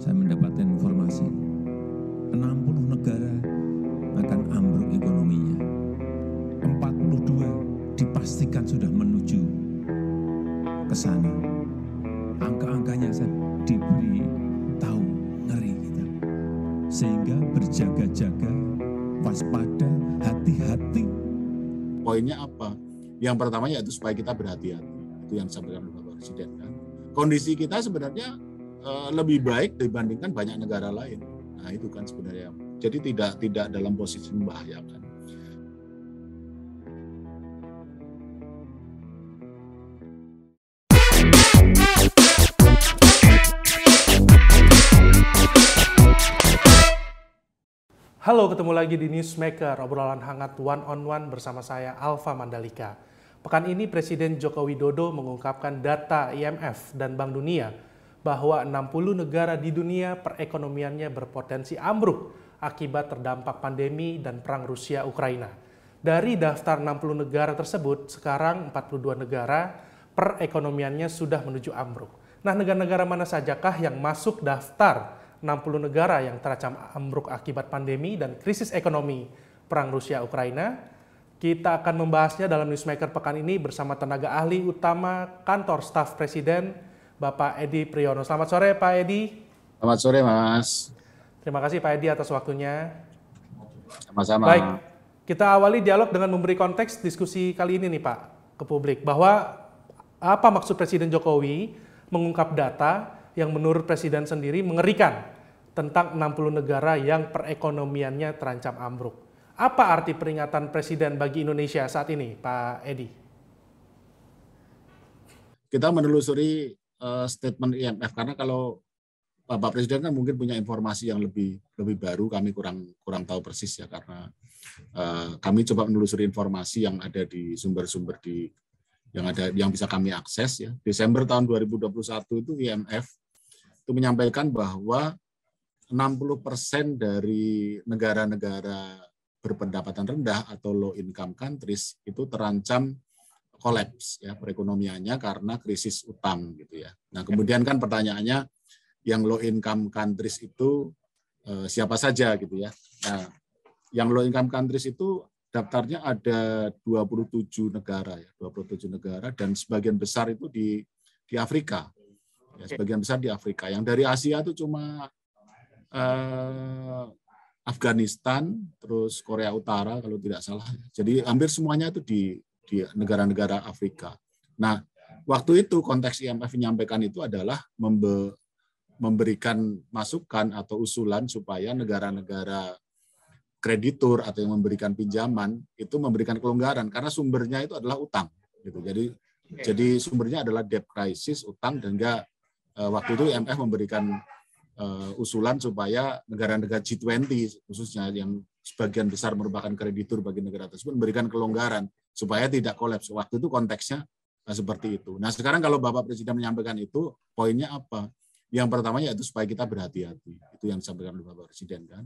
saya mendapatkan informasi 60 negara akan ambruk ekonominya. 42 dipastikan sudah menuju ke sana. Angka-angkanya saya diberi tahu ngeri kita. Sehingga berjaga-jaga, waspada, hati-hati. Poinnya apa? Yang pertamanya itu supaya kita berhati-hati. Itu yang disampaikan oleh Bapak Presiden kan. Kondisi kita sebenarnya Eh, lebih baik dibandingkan banyak negara lain. Nah itu kan sebenarnya. Jadi tidak tidak dalam posisi membahayakan. Halo, ketemu lagi di Newsmaker, obrolan hangat one on one bersama saya Alfa Mandalika. Pekan ini Presiden Joko Widodo mengungkapkan data IMF dan Bank Dunia bahwa 60 negara di dunia perekonomiannya berpotensi ambruk akibat terdampak pandemi dan perang Rusia-Ukraina. Dari daftar 60 negara tersebut, sekarang 42 negara perekonomiannya sudah menuju ambruk. Nah, negara-negara mana sajakah yang masuk daftar 60 negara yang terancam ambruk akibat pandemi dan krisis ekonomi perang Rusia-Ukraina? Kita akan membahasnya dalam Newsmaker pekan ini bersama tenaga ahli utama kantor staf presiden Bapak Edi Priyono. Selamat sore Pak Edi. Selamat sore Mas. Terima kasih Pak Edi atas waktunya. Sama-sama. Baik, kita awali dialog dengan memberi konteks diskusi kali ini nih Pak ke publik bahwa apa maksud Presiden Jokowi mengungkap data yang menurut Presiden sendiri mengerikan tentang 60 negara yang perekonomiannya terancam ambruk. Apa arti peringatan Presiden bagi Indonesia saat ini, Pak Edi? Kita menelusuri uh, statement IMF karena kalau Bapak Presiden kan mungkin punya informasi yang lebih lebih baru kami kurang kurang tahu persis ya karena uh, kami coba menelusuri informasi yang ada di sumber-sumber di yang ada yang bisa kami akses ya. Desember tahun 2021 itu IMF itu menyampaikan bahwa 60% dari negara-negara berpendapatan rendah atau low income countries itu terancam kolaps ya perekonomiannya karena krisis utang gitu ya. Nah ya. kemudian kan pertanyaannya yang low income countries itu eh, siapa saja gitu ya. Nah yang low income countries itu daftarnya ada 27 negara ya 27 negara dan sebagian besar itu di di Afrika ya, sebagian besar di Afrika yang dari Asia itu cuma eh, Afghanistan terus Korea Utara kalau tidak salah jadi hampir semuanya itu di di negara-negara Afrika. Nah, waktu itu konteks IMF menyampaikan itu adalah memberikan masukan atau usulan supaya negara-negara kreditur atau yang memberikan pinjaman itu memberikan kelonggaran karena sumbernya itu adalah utang gitu. Jadi jadi sumbernya adalah debt crisis, utang dan enggak eh, waktu itu IMF memberikan eh, usulan supaya negara-negara G20 khususnya yang sebagian besar merupakan kreditur bagi negara tersebut memberikan kelonggaran supaya tidak kolaps. Waktu itu konteksnya eh, seperti itu. Nah sekarang kalau Bapak Presiden menyampaikan itu, poinnya apa? Yang pertama yaitu supaya kita berhati-hati. Itu yang disampaikan oleh Bapak Presiden kan.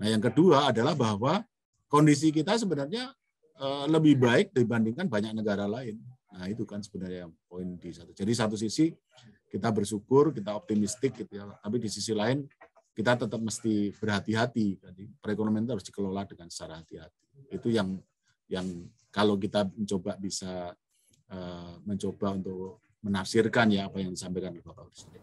Nah yang kedua adalah bahwa kondisi kita sebenarnya eh, lebih baik dibandingkan banyak negara lain. Nah itu kan sebenarnya poin di satu. Jadi satu sisi kita bersyukur, kita optimistik, gitu ya. tapi di sisi lain kita tetap mesti berhati-hati. Jadi perekonomian harus dikelola dengan secara hati-hati. Itu yang yang kalau kita mencoba bisa uh, mencoba untuk menafsirkan ya apa yang disampaikan oleh Bapak Presiden.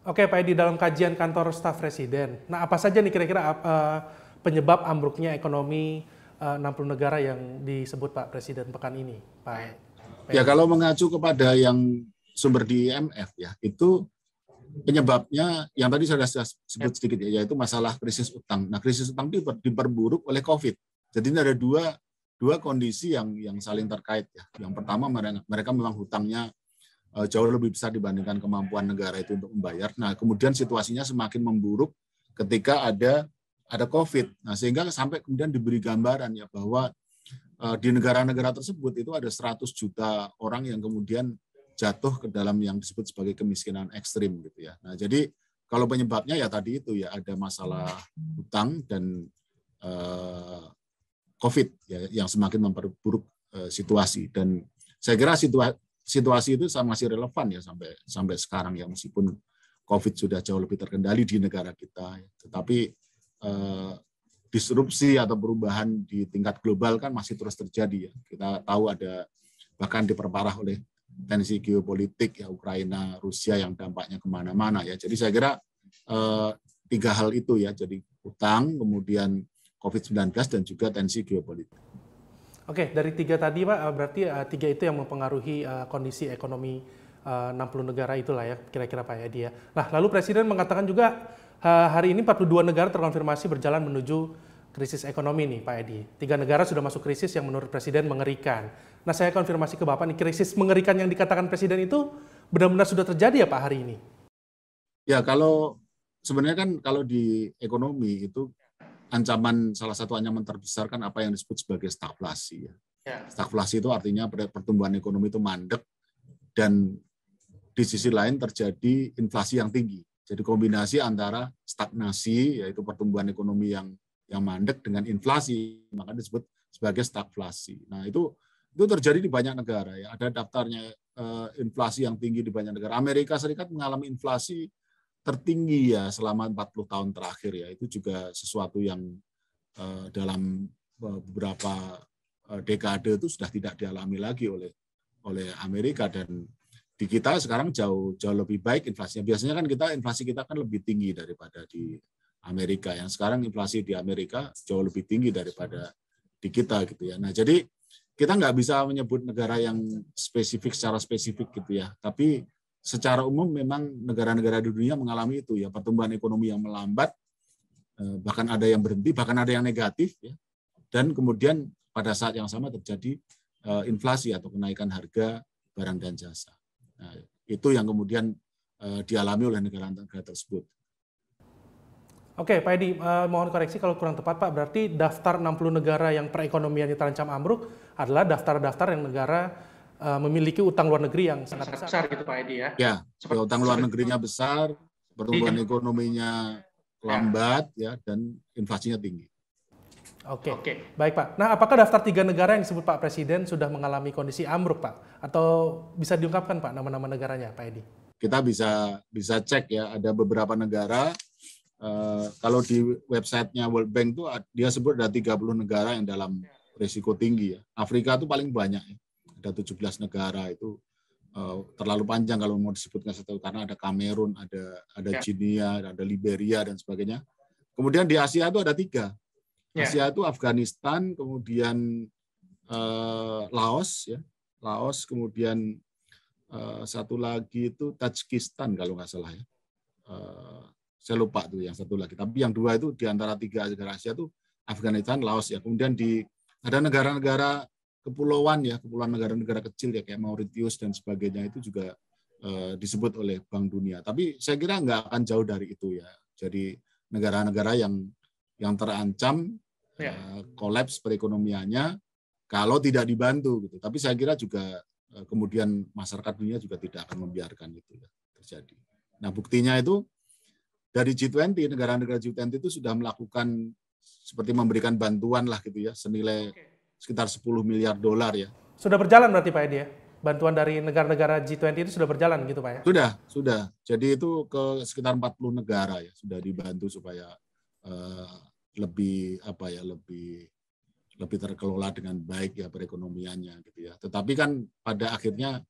Oke Pak Edi, dalam kajian kantor staf presiden, nah apa saja nih kira-kira uh, penyebab ambruknya ekonomi eh, uh, 60 negara yang disebut Pak Presiden pekan ini, Pak? Pak ya kalau mengacu kepada yang sumber di IMF ya, itu penyebabnya yang tadi saya sudah sebut sedikit ya, yaitu masalah krisis utang. Nah krisis utang itu diperburuk oleh COVID. Jadi ini ada dua dua kondisi yang yang saling terkait ya. Yang pertama mereka, mereka memang hutangnya eh, jauh lebih besar dibandingkan kemampuan negara itu untuk membayar. Nah, kemudian situasinya semakin memburuk ketika ada ada COVID. Nah, sehingga sampai kemudian diberi gambaran ya bahwa eh, di negara-negara tersebut itu ada 100 juta orang yang kemudian jatuh ke dalam yang disebut sebagai kemiskinan ekstrim gitu ya. Nah, jadi kalau penyebabnya ya tadi itu ya ada masalah hutang dan eh, COVID ya, yang semakin memperburuk uh, situasi dan saya kira situa situasi itu masih relevan ya sampai sampai sekarang ya meskipun COVID sudah jauh lebih terkendali di negara kita, ya. tetapi uh, disrupsi atau perubahan di tingkat global kan masih terus terjadi ya. Kita tahu ada bahkan diperparah oleh tensi geopolitik ya Ukraina Rusia yang dampaknya kemana-mana ya. Jadi saya kira eh, tiga hal itu ya. Jadi utang kemudian COVID-19 dan juga tensi geopolitik. Oke, dari tiga tadi Pak, eh, berarti eh, tiga itu yang mempengaruhi eh, kondisi ekonomi 60 negara itulah ya, kira-kira Pak Edi ya. Nah, lalu Presiden mengatakan juga hari ini 42 negara terkonfirmasi berjalan menuju krisis ekonomi nih Pak Edi. Tiga negara sudah masuk krisis yang menurut Presiden mengerikan. Nah saya konfirmasi ke Bapak nih, krisis mengerikan yang dikatakan Presiden itu benar-benar sudah terjadi ya Pak hari ini? Ya kalau sebenarnya kan kalau di ekonomi itu ancaman salah satu ancaman terbesar kan apa yang disebut sebagai stagflasi ya. ya. Stagflasi itu artinya pertumbuhan ekonomi itu mandek dan di sisi lain terjadi inflasi yang tinggi. Jadi kombinasi antara stagnasi yaitu pertumbuhan ekonomi yang yang mandek dengan inflasi maka disebut sebagai stagflasi. Nah, itu itu terjadi di banyak negara ya. Ada daftarnya uh, inflasi yang tinggi di banyak negara. Amerika Serikat mengalami inflasi tertinggi ya selama 40 tahun terakhir ya itu juga sesuatu yang eh, dalam eh, beberapa eh, dekade itu sudah tidak dialami lagi oleh oleh Amerika dan di kita sekarang jauh jauh lebih baik inflasinya. Biasanya kan kita inflasi kita kan lebih tinggi daripada di Amerika. Yang sekarang inflasi di Amerika jauh lebih tinggi daripada di kita gitu ya. Nah, jadi kita nggak bisa menyebut negara yang spesifik secara spesifik gitu ya. Tapi secara umum memang negara-negara di dunia mengalami itu ya pertumbuhan ekonomi yang melambat eh, bahkan ada yang berhenti bahkan ada yang negatif ya dan kemudian pada saat yang sama terjadi eh, inflasi atau kenaikan harga barang dan jasa nah, itu yang kemudian eh, dialami oleh negara-negara tersebut Oke, Pak Edi, mohon koreksi kalau kurang tepat, Pak. Berarti daftar 60 negara yang perekonomiannya terancam ambruk adalah daftar-daftar yang negara Eh, memiliki utang luar negeri yang sangat besar, besar gitu Pak Edi ya. Ya, ya Seperti ya utang luar negerinya besar, pertumbuhan iya. ekonominya ya. lambat ya. ya dan inflasinya tinggi. Oke. Oke. Baik, Pak. Nah, apakah daftar tiga negara yang disebut Pak Presiden sudah mengalami kondisi ambruk, Pak? Atau bisa diungkapkan, Pak, nama-nama negaranya, Pak Edi? Kita bisa bisa cek ya, ada beberapa negara Uh, kalau di websitenya World Bank tuh dia sebut ada 30 negara yang dalam ya. risiko tinggi ya. Afrika tuh paling banyak ya ada 17 negara itu uh, terlalu panjang kalau mau disebutkan satu karena ada Kamerun, ada ada yeah. Ya. ada Liberia dan sebagainya. Kemudian di Asia itu ada tiga. Yeah. Asia itu Afghanistan, kemudian uh, Laos ya, Laos, kemudian uh, satu lagi itu Tajikistan kalau nggak salah ya. Uh, saya lupa tuh yang satu lagi. Tapi yang dua itu di antara tiga negara Asia itu Afghanistan, Laos ya. Kemudian di ada negara-negara kepulauan ya, kepulauan negara-negara kecil ya kayak Mauritius dan sebagainya itu juga uh, disebut oleh Bank Dunia. Tapi saya kira nggak akan jauh dari itu ya. Jadi negara-negara yang yang terancam ya. uh, kolaps perekonomiannya kalau tidak dibantu gitu. Tapi saya kira juga uh, kemudian masyarakat dunia juga tidak akan membiarkan itu ya, terjadi. Nah buktinya itu dari G20 negara-negara G20 itu sudah melakukan seperti memberikan bantuan lah gitu ya senilai okay sekitar 10 miliar dolar ya. Sudah berjalan berarti Pak Edi ya? Bantuan dari negara-negara G20 itu sudah berjalan gitu Pak ya? Sudah, sudah. Jadi itu ke sekitar 40 negara ya sudah dibantu supaya uh, lebih apa ya, lebih lebih terkelola dengan baik ya perekonomiannya gitu ya. Tetapi kan pada akhirnya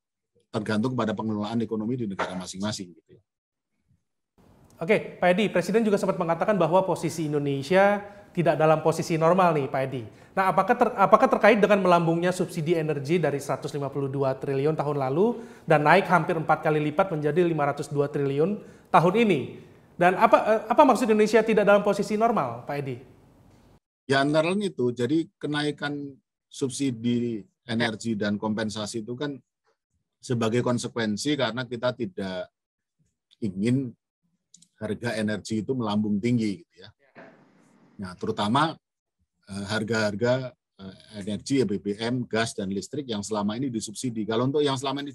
tergantung pada pengelolaan ekonomi di negara masing-masing gitu ya. Oke, Pak Edi, Presiden juga sempat mengatakan bahwa posisi Indonesia tidak dalam posisi normal nih Pak Edi. Nah, apakah ter, apakah terkait dengan melambungnya subsidi energi dari 152 triliun tahun lalu dan naik hampir 4 kali lipat menjadi 502 triliun tahun ini? Dan apa eh, apa maksud Indonesia tidak dalam posisi normal, Pak Edi? Ya antara lain itu, jadi kenaikan subsidi energi dan kompensasi itu kan sebagai konsekuensi karena kita tidak ingin harga energi itu melambung tinggi gitu ya. Nah, terutama eh, harga-harga eh, energi, e BBM, gas, dan listrik yang selama ini disubsidi. Kalau untuk yang selama ini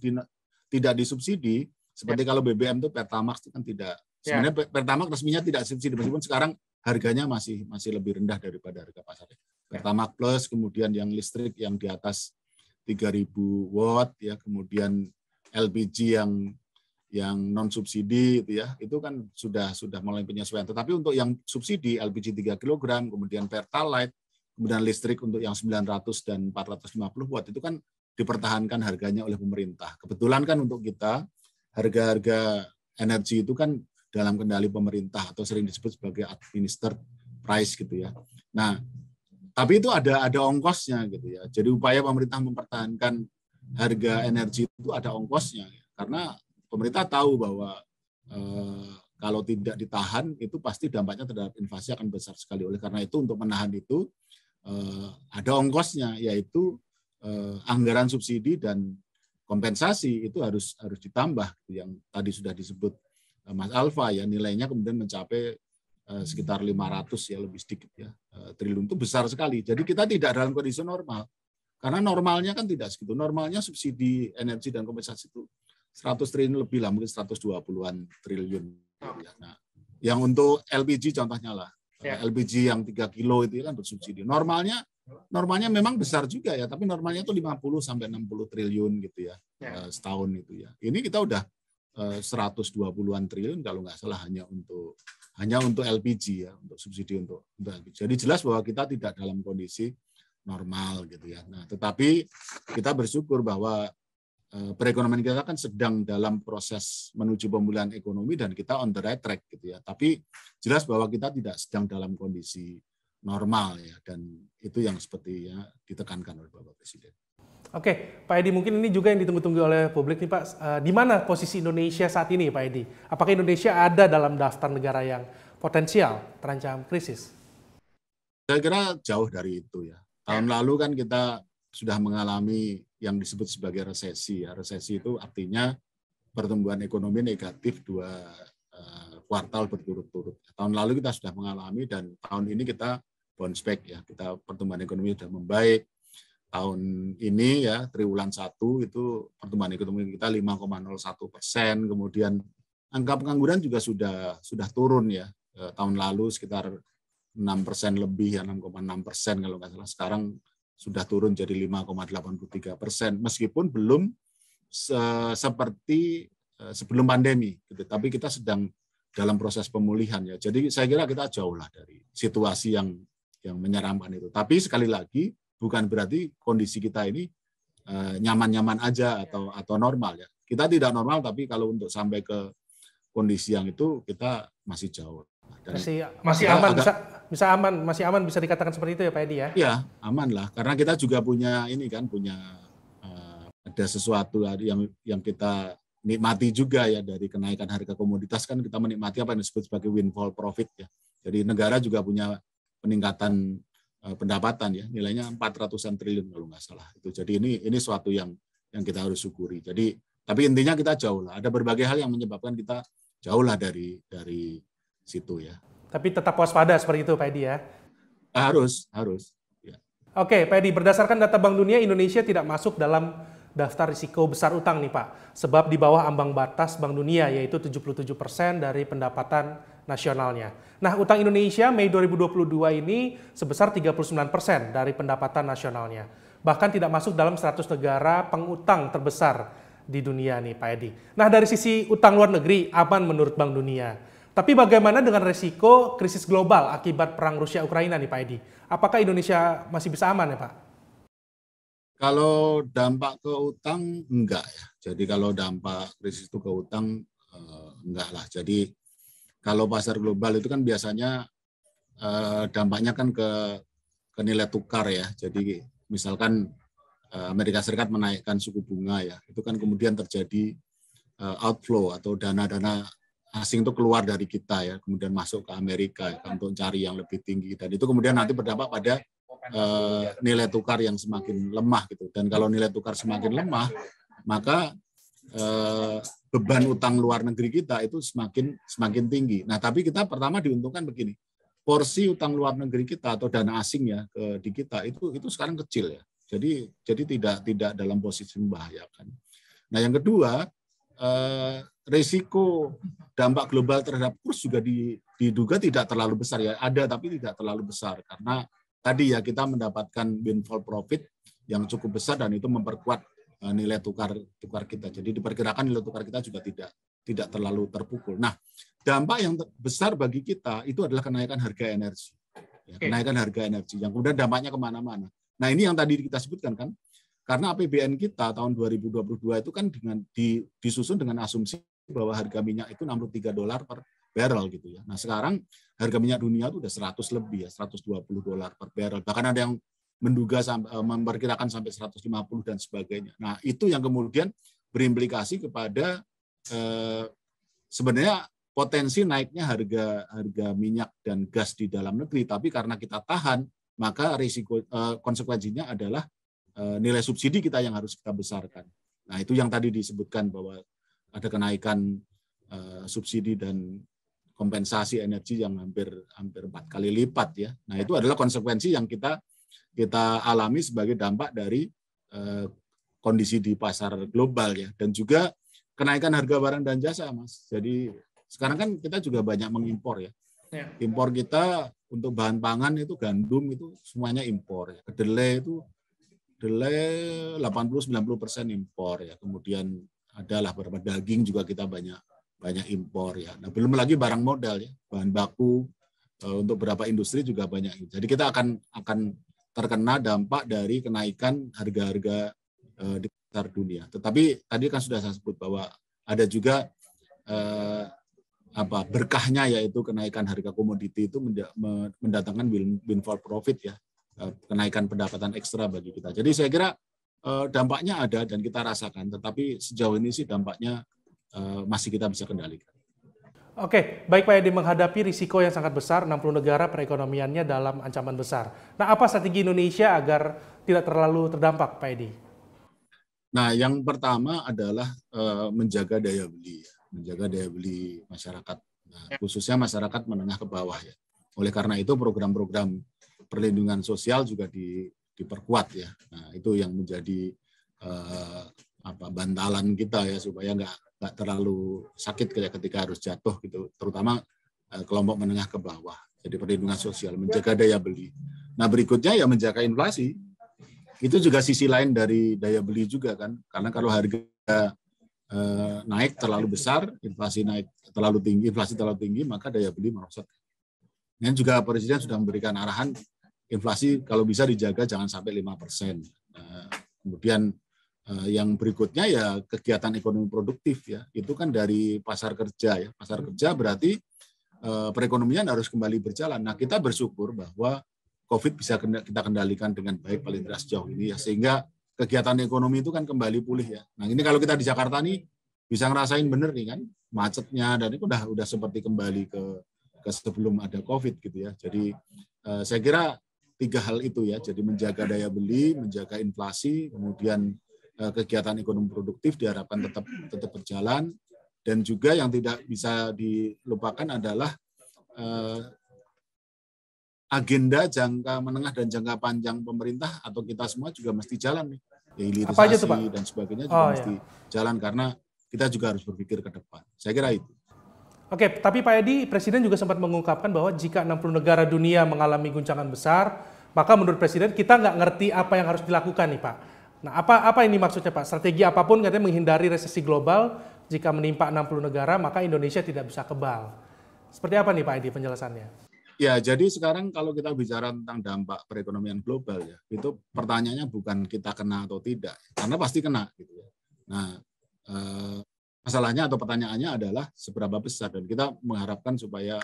tidak disubsidi, seperti ya. kalau BBM itu Pertamax itu kan tidak. Ya. Sebenarnya Pertamax resminya tidak subsidi, meskipun sekarang harganya masih masih lebih rendah daripada harga pasar. Ya. Pertamax Plus, kemudian yang listrik yang di atas 3000 watt, ya kemudian LPG yang yang non subsidi itu ya itu kan sudah sudah mulai penyesuaian tetapi untuk yang subsidi LPG 3 kg kemudian pertalite kemudian listrik untuk yang 900 dan 450 watt itu kan dipertahankan harganya oleh pemerintah kebetulan kan untuk kita harga-harga energi itu kan dalam kendali pemerintah atau sering disebut sebagai administered price gitu ya nah tapi itu ada ada ongkosnya gitu ya jadi upaya pemerintah mempertahankan harga energi itu ada ongkosnya karena pemerintah tahu bahwa eh, kalau tidak ditahan itu pasti dampaknya terhadap inflasi akan besar sekali. Oleh karena itu untuk menahan itu eh, ada ongkosnya yaitu eh, anggaran subsidi dan kompensasi itu harus harus ditambah gitu, yang tadi sudah disebut eh, Mas Alfa ya nilainya kemudian mencapai eh, sekitar 500 ya lebih sedikit ya eh, triliun itu besar sekali. Jadi kita tidak dalam kondisi normal. Karena normalnya kan tidak segitu. Normalnya subsidi energi dan kompensasi itu 100 triliun lebih lah, mungkin 120-an triliun. Nah, yang untuk LPG contohnya lah, ya. LPG yang 3 kilo itu kan bersubsidi. Normalnya normalnya memang besar juga ya, tapi normalnya itu 50 sampai 60 triliun gitu ya, ya. Eh, setahun itu ya. Ini kita udah 120-an eh, triliun kalau nggak salah hanya untuk hanya untuk LPG ya, untuk subsidi untuk, untuk LPG. Jadi jelas bahwa kita tidak dalam kondisi normal gitu ya. Nah, tetapi kita bersyukur bahwa Eh, perekonomian kita kan sedang dalam proses menuju pemulihan ekonomi dan kita on the right track gitu ya. Tapi jelas bahwa kita tidak sedang dalam kondisi normal ya dan itu yang seperti sepertinya ditekankan oleh Bapak Presiden. Oke, Pak Edi mungkin ini juga yang ditunggu-tunggu oleh publik nih Pak. Eh, di mana posisi Indonesia saat ini Pak Edi? Apakah Indonesia ada dalam daftar negara yang potensial terancam krisis? Saya kira jauh dari itu ya. Tahun ya. lalu kan kita sudah mengalami yang disebut sebagai resesi. Ya, resesi itu artinya pertumbuhan ekonomi negatif dua eh, kuartal berturut-turut. Tahun lalu kita sudah mengalami dan tahun ini kita bounce back ya. Kita pertumbuhan ekonomi sudah membaik. Tahun ini ya triwulan satu itu pertumbuhan ekonomi kita 5,01 persen. Kemudian angka pengangguran juga sudah sudah turun ya. Eh, tahun lalu sekitar 6 persen lebih ya 6,6 persen kalau nggak salah. Sekarang sudah turun jadi 5,83 persen, meskipun belum se seperti e, sebelum pandemi, gitu. tapi kita sedang dalam proses pemulihan ya. Jadi saya kira kita jauh lah dari situasi yang yang menyeramkan itu. Tapi sekali lagi bukan berarti kondisi kita ini e, nyaman-nyaman aja atau iya. atau normal ya. Kita tidak normal tapi kalau untuk sampai ke kondisi yang itu kita masih jauh masih masih aman agak, bisa bisa aman masih aman bisa dikatakan seperti itu ya Pak Edi ya? Iya aman lah karena kita juga punya ini kan punya uh, ada sesuatu yang yang kita nikmati juga ya dari kenaikan harga komoditas kan kita menikmati apa yang disebut sebagai windfall profit ya. Jadi negara juga punya peningkatan uh, pendapatan ya nilainya 400 ratusan triliun kalau nggak salah itu. Jadi ini ini suatu yang yang kita harus syukuri. Jadi tapi intinya kita jauh lah. Ada berbagai hal yang menyebabkan kita jauh lah dari dari situ ya. Tapi tetap waspada seperti itu Pak Edi ya? Harus, harus. Ya. Oke Pak Edi, berdasarkan data Bank Dunia, Indonesia tidak masuk dalam daftar risiko besar utang nih Pak. Sebab di bawah ambang batas Bank Dunia yaitu 77% dari pendapatan nasionalnya. Nah, utang Indonesia Mei 2022 ini sebesar 39% dari pendapatan nasionalnya. Bahkan tidak masuk dalam 100 negara pengutang terbesar di dunia nih Pak Edi. Nah, dari sisi utang luar negeri aman menurut Bank Dunia. Tapi bagaimana dengan resiko krisis global akibat perang Rusia-Ukraina nih Pak Edi? Apakah Indonesia masih bisa aman ya Pak? Kalau dampak ke utang enggak ya. Jadi kalau dampak krisis itu ke utang eh, enggak lah. Jadi kalau pasar global itu kan biasanya eh, dampaknya kan ke ke nilai tukar ya. Jadi misalkan eh, Amerika Serikat menaikkan suku bunga ya, itu kan kemudian terjadi outflow atau dana-dana asing itu keluar dari kita ya, kemudian masuk ke Amerika ya, kan, untuk cari yang lebih tinggi gitu. dan itu kemudian nanti berdampak pada uh, nilai tukar yang semakin lemah gitu. Dan kalau nilai tukar semakin lemah, maka uh, beban utang luar negeri kita itu semakin semakin tinggi. Nah, tapi kita pertama diuntungkan begini. Porsi utang luar negeri kita atau dana asing ya ke, di kita itu itu sekarang kecil ya. Jadi jadi tidak tidak dalam posisi membahayakan. Nah, yang kedua eh, risiko dampak global terhadap kurs juga diduga tidak terlalu besar ya. Ada tapi tidak terlalu besar karena tadi ya kita mendapatkan windfall profit yang cukup besar dan itu memperkuat eh, nilai tukar tukar kita. Jadi diperkirakan nilai tukar kita juga tidak tidak terlalu terpukul. Nah, dampak yang besar bagi kita itu adalah kenaikan harga energi. Ya, kenaikan harga energi yang kemudian dampaknya kemana-mana. Nah, ini yang tadi kita sebutkan kan, karena APBN kita tahun 2022 itu kan dengan di, disusun dengan asumsi bahwa harga minyak itu 63 dolar per barrel gitu ya. Nah, sekarang harga minyak dunia itu udah 100 lebih ya, 120 dolar per barrel. Bahkan ada yang menduga eh, memperkirakan sampai 150 dan sebagainya. Nah, itu yang kemudian berimplikasi kepada eh, sebenarnya potensi naiknya harga harga minyak dan gas di dalam negeri, tapi karena kita tahan, maka risiko eh, konsekuensinya adalah eh, nilai subsidi kita yang harus kita besarkan. Nah, itu yang tadi disebutkan bahwa ada kenaikan uh, subsidi dan kompensasi energi yang hampir hampir empat kali lipat ya. Nah itu adalah konsekuensi yang kita kita alami sebagai dampak dari uh, kondisi di pasar global ya dan juga kenaikan harga barang dan jasa mas. Jadi sekarang kan kita juga banyak mengimpor ya. ya. Impor kita untuk bahan pangan itu gandum itu semuanya impor ya. Kedelai itu delay 80-90 persen impor ya. Kemudian adalah beberapa daging juga kita banyak banyak impor ya. Nah, belum lagi barang modal ya, bahan baku e, untuk beberapa industri juga banyak. Jadi kita akan akan terkena dampak dari kenaikan harga-harga e, di pasar dunia. Tetapi tadi kan sudah saya sebut bahwa ada juga eh, apa berkahnya yaitu kenaikan harga komoditi itu mendatangkan windfall profit ya, e, kenaikan pendapatan ekstra bagi kita. Jadi saya kira Eh, dampaknya ada dan kita rasakan, tetapi sejauh ini sih dampaknya eh, masih kita bisa kendalikan. Oke, baik Pak Edi menghadapi risiko yang sangat besar, 60 negara perekonomiannya dalam ancaman besar. Nah, apa strategi Indonesia agar tidak terlalu terdampak, Pak Edi? Nah, yang pertama adalah eh, menjaga daya beli, ya, menjaga daya beli masyarakat, nah, khususnya masyarakat menengah ke bawah ya. Oleh karena itu program-program perlindungan sosial juga di, diperkuat ya. Nah, itu yang menjadi eh, apa bantalan kita ya supaya nggak nggak terlalu sakit ketika harus jatuh gitu, terutama eh, kelompok menengah ke bawah. Jadi perlindungan sosial menjaga daya beli. Nah berikutnya ya menjaga inflasi. Itu juga sisi lain dari daya beli juga kan, karena kalau harga eh, naik terlalu besar, inflasi naik terlalu tinggi, inflasi terlalu tinggi, maka daya beli merosot. Dan juga Presiden sudah memberikan arahan inflasi kalau bisa dijaga jangan sampai lima persen. Nah, kemudian eh, yang berikutnya ya kegiatan ekonomi produktif ya itu kan dari pasar kerja ya pasar hmm. kerja berarti eh, perekonomian harus kembali berjalan. Nah kita bersyukur bahwa COVID bisa kita kendalikan dengan baik paling tidak sejauh ini ya sehingga kegiatan ekonomi itu kan kembali pulih ya. Nah ini kalau kita di Jakarta nih bisa ngerasain bener nih kan macetnya dan itu udah udah seperti kembali ke ke sebelum ada COVID gitu ya. Jadi eh, saya kira tiga hal itu ya. Jadi menjaga daya beli, menjaga inflasi, kemudian eh, kegiatan ekonomi produktif diharapkan tetap tetap berjalan dan juga yang tidak bisa dilupakan adalah eh, agenda jangka menengah dan jangka panjang pemerintah atau kita semua juga mesti jalan nih. Ya, hilirisasi Apa dan sebagainya juga oh, iya. mesti iya. jalan karena kita juga harus berpikir ke depan. Saya kira itu. Oke, tapi Pak Edi, Presiden juga sempat mengungkapkan bahwa jika 60 negara dunia mengalami guncangan besar, maka menurut Presiden kita nggak ngerti apa yang harus dilakukan nih Pak. Nah, apa apa ini maksudnya Pak? Strategi apapun katanya menghindari resesi global, jika menimpa 60 negara, maka Indonesia tidak bisa kebal. Seperti apa nih Pak Edi penjelasannya? Ya, jadi sekarang kalau kita bicara tentang dampak perekonomian global ya, itu pertanyaannya bukan kita kena atau tidak, karena pasti kena gitu ya. Nah, eh, Masalahnya atau pertanyaannya adalah seberapa besar dan kita mengharapkan supaya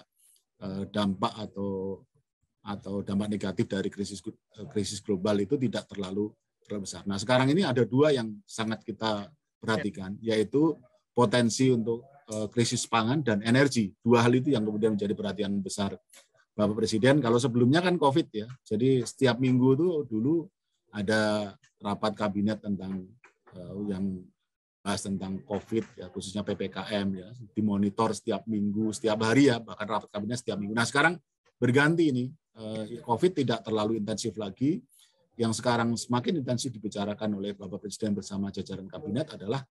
eh, dampak atau atau dampak negatif dari krisis eh, krisis global itu tidak terlalu terlalu besar. Nah, sekarang ini ada dua yang sangat kita perhatikan yaitu potensi untuk eh, krisis pangan dan energi. Dua hal itu yang kemudian menjadi perhatian besar Bapak Presiden. Kalau sebelumnya kan Covid ya. Jadi setiap minggu itu dulu ada rapat kabinet tentang yang bahas tentang COVID ya khususnya ppkm ya dimonitor setiap minggu setiap hari ya bahkan rapat kabinet setiap minggu. Nah sekarang berganti ini eh, COVID tidak terlalu intensif lagi. Yang sekarang semakin intensif dibicarakan oleh Bapak Presiden bersama jajaran kabinet adalah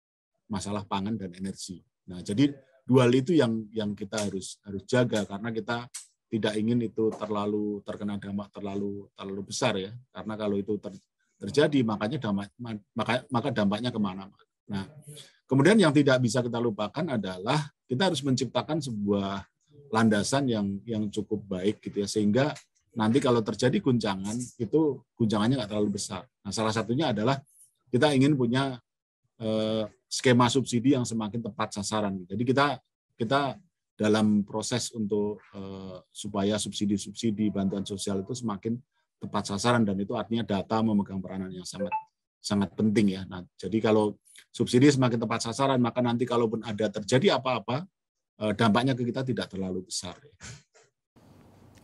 masalah pangan dan energi. Nah jadi dual itu yang yang kita harus harus jaga karena kita tidak ingin itu terlalu terkena dampak terlalu terlalu besar ya karena kalau itu ter, terjadi makanya dampak maka, maka dampaknya kemana-mana Nah, kemudian yang tidak bisa kita lupakan adalah kita harus menciptakan sebuah landasan yang yang cukup baik gitu ya sehingga nanti kalau terjadi guncangan itu guncangannya nggak terlalu besar. Nah, salah satunya adalah kita ingin punya eh, skema subsidi yang semakin tepat sasaran. Jadi kita kita dalam proses untuk eh, supaya subsidi-subsidi bantuan sosial itu semakin tepat sasaran dan itu artinya data memegang peranan yang sangat sangat penting ya. Nah, jadi kalau subsidi semakin tepat sasaran, maka nanti kalaupun ada terjadi apa-apa, eh, dampaknya ke kita tidak terlalu besar. Ya.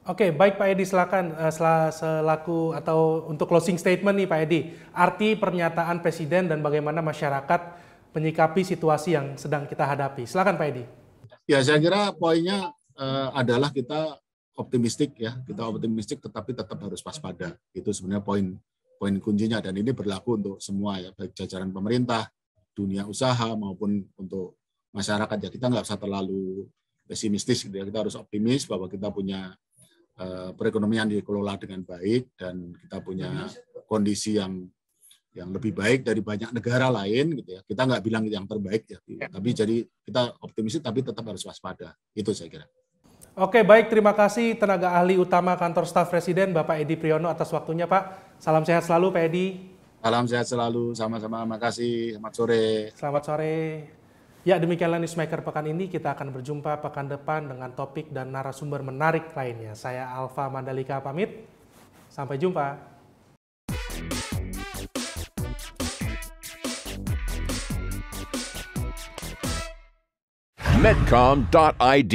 Oke, baik Pak Edi, silakan eh, selaku atau untuk closing statement nih Pak Edi, arti pernyataan Presiden dan bagaimana masyarakat menyikapi situasi yang sedang kita hadapi. Silakan Pak Edi. Ya, saya kira poinnya eh, adalah kita optimistik ya, kita optimistik tetapi tetap harus waspada. Itu sebenarnya poin poin kuncinya dan ini berlaku untuk semua ya baik jajaran pemerintah, dunia usaha maupun untuk masyarakat. Ya kita nggak usah terlalu pesimistis gitu ya. Kita harus optimis bahwa kita punya eh, perekonomian dikelola dengan baik dan kita punya kondisi yang yang lebih baik dari banyak negara lain gitu ya. Kita nggak bilang yang terbaik ya, ya. tapi jadi kita optimis tapi tetap harus waspada. Itu saya kira. Oke, baik. Terima kasih tenaga ahli utama kantor staf presiden Bapak Edi Priyono atas waktunya, Pak. Salam sehat selalu, Pak Edi. Salam sehat selalu. Sama-sama. terima kasih. Selamat sore. Selamat sore. Ya, demikianlah Newsmaker pekan ini. Kita akan berjumpa pekan depan dengan topik dan narasumber menarik lainnya. Saya Alfa Mandalika pamit. Sampai jumpa. Medcom.id